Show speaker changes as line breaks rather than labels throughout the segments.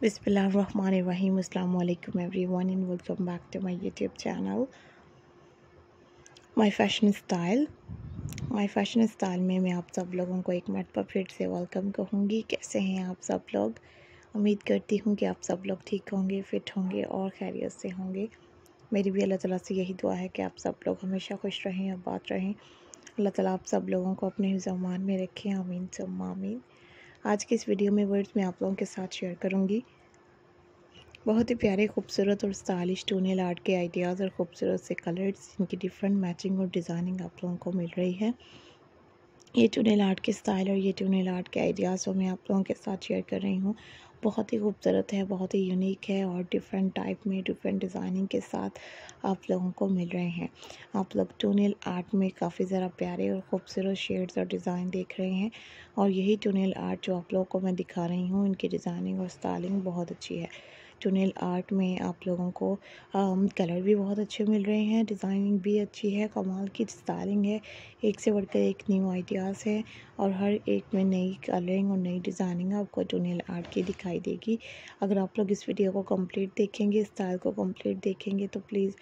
बिसमीम अल्लाम everyone and welcome back to my YouTube channel my fashion style my fashion style में मैं आप सब लोगों को एक मिनट पर फिर से वेलकम कहूँगी कैसे हैं आप सब लोग उम्मीद करती हूँ कि आप सब लोग ठीक होंगे फिट होंगे और खैरियत से होंगे मेरी भी अल्लाह ताला से यही दुआ है कि आप सब लोग हमेशा खुश रहें और बात रहें अल्लाह ताला आप सब लोगों को अपने जमान में रखें आमीन सम्मा आमीन आज की इस वीडियो में वर्ड्स मैं आप लोगों के साथ शेयर करूँगी बहुत ही प्यारे खूबसूरत और स्टाइलिश टूनल आर्ट के आइडियाज़ और ख़ूबसूरत से कलर्स जिनकी डिफरेंट मैचिंग और डिज़ाइनिंग आप लोगों को मिल रही है ये टूनल आर्ट के स्टाइल और ये टूनल आर्ट के आइडियाज़ और मैं आप लोगों के साथ शेयर कर रही हूँ बहुत ही खूबसूरत है बहुत ही यूनिक है और डिफरेंट टाइप में डिफरेंट डिज़ाइनिंग के साथ आप लोगों को मिल रहे हैं आप लोग टूनेल आर्ट में काफ़ी ज़रा प्यारे और ख़ूबसूरत शेड्स और डिज़ाइन देख रहे हैं और यही टूनेल आर्ट जो आप लोगों को मैं दिखा रही हूँ इनकी डिज़ाइनिंग और स्टाइलिंग बहुत अच्छी है नेल आर्ट में आप लोगों को कलर भी बहुत अच्छे मिल रहे हैं डिज़ाइनिंग भी अच्छी है कमाल की स्टाइलिंग है एक से बढ़कर एक न्यू आइडियाज़ है और हर एक में नई कलरिंग और नई डिज़ाइनिंग आपको चुनेल आर्ट की दिखाई देगी अगर आप लोग इस वीडियो को कम्प्लीट देखेंगे स्टाइल को कम्प्लीट देखेंगे तो प्लीज़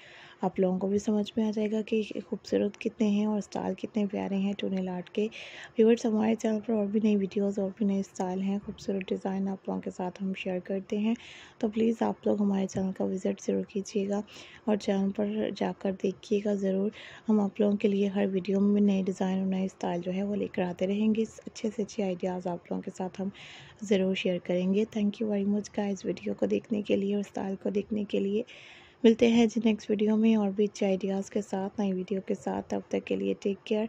आप लोगों को भी समझ में आ जाएगा कि खूबसूरत कितने हैं और स्टाइल कितने प्यारे हैं टूनेल आर्ट के व्यूवर्स हमारे चैनल पर और भी नई वीडियोस और भी नए स्टाइल हैं खूबसूरत डिज़ाइन आप लोगों के साथ हम शेयर करते हैं तो प्लीज़ आप लोग हमारे चैनल का विज़िट ज़रूर कीजिएगा और चैनल पर जाकर देखिएगा ज़रूर हम आप लोगों के लिए हर वीडियो में नए डिज़ाइन और नए स्टाइल जो है वो लेकर आते रहेंगे अच्छे से अच्छे आइडियाज़ आप लोगों के साथ हम ज़रूर शेयर करेंगे थैंक यू वेरी मच का इस वीडियो को देखने के लिए और स्टाइल को देखने के लिए मिलते हैं जी नेक्स्ट वीडियो में और भी अच्छे आइडियाज़ के साथ नई वीडियो के साथ तब तक के लिए take care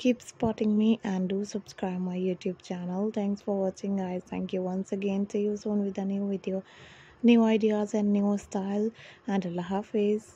keep supporting me and do subscribe my YouTube channel thanks for watching I thank you once again to you soon with a new video new ideas and new style and अल्लाह हाफिज़